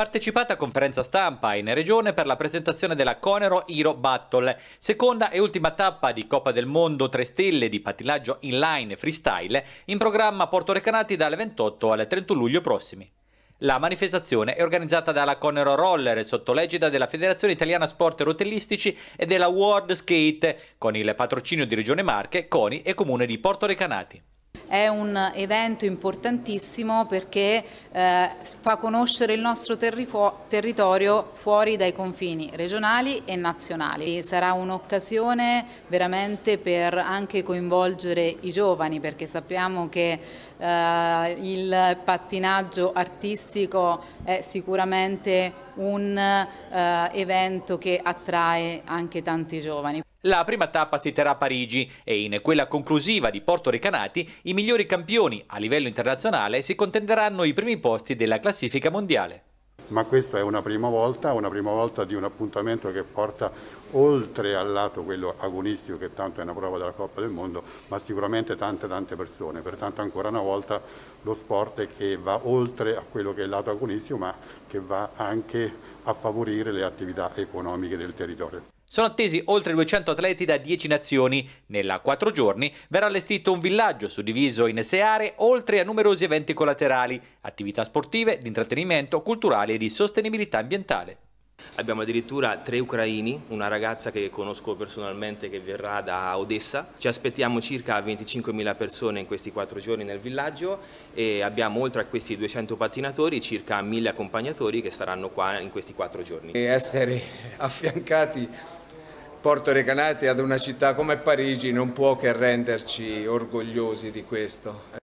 Partecipata a conferenza stampa in regione per la presentazione della Conero Hero Battle, seconda e ultima tappa di Coppa del Mondo 3 Stelle di patinaggio inline freestyle in programma Porto Recanati dalle 28 al 31 luglio prossimi. La manifestazione è organizzata dalla Conero Roller sotto l'egida della Federazione Italiana Sport Rotellistici e della World Skate con il patrocinio di Regione Marche, CONI e Comune di Porto Recanati è un evento importantissimo perché eh, fa conoscere il nostro territorio fuori dai confini regionali e nazionali. E sarà un'occasione veramente per anche coinvolgere i giovani perché sappiamo che eh, il pattinaggio artistico è sicuramente un eh, evento che attrae anche tanti giovani. La prima tappa si terrà a Parigi e in quella conclusiva di Porto Recanati i migliori campioni a livello internazionale si contenderanno i primi posti della classifica mondiale ma questa è una prima volta, una prima volta di un appuntamento che porta oltre al lato quello agonistico che tanto è una prova della Coppa del Mondo, ma sicuramente tante tante persone, pertanto ancora una volta lo sport che va oltre a quello che è il lato agonistico, ma che va anche a favorire le attività economiche del territorio. Sono attesi oltre 200 atleti da 10 nazioni. Nella quattro giorni verrà allestito un villaggio suddiviso in sei aree, oltre a numerosi eventi collaterali, attività sportive, di intrattenimento, culturali e di sostenibilità ambientale. Abbiamo addirittura tre ucraini, una ragazza che conosco personalmente che verrà da Odessa. Ci aspettiamo circa 25.000 persone in questi quattro giorni nel villaggio e abbiamo oltre a questi 200 pattinatori circa 1.000 accompagnatori che staranno qua in questi quattro giorni. E essere affiancati Porto Recanati ad una città come Parigi non può che renderci orgogliosi di questo.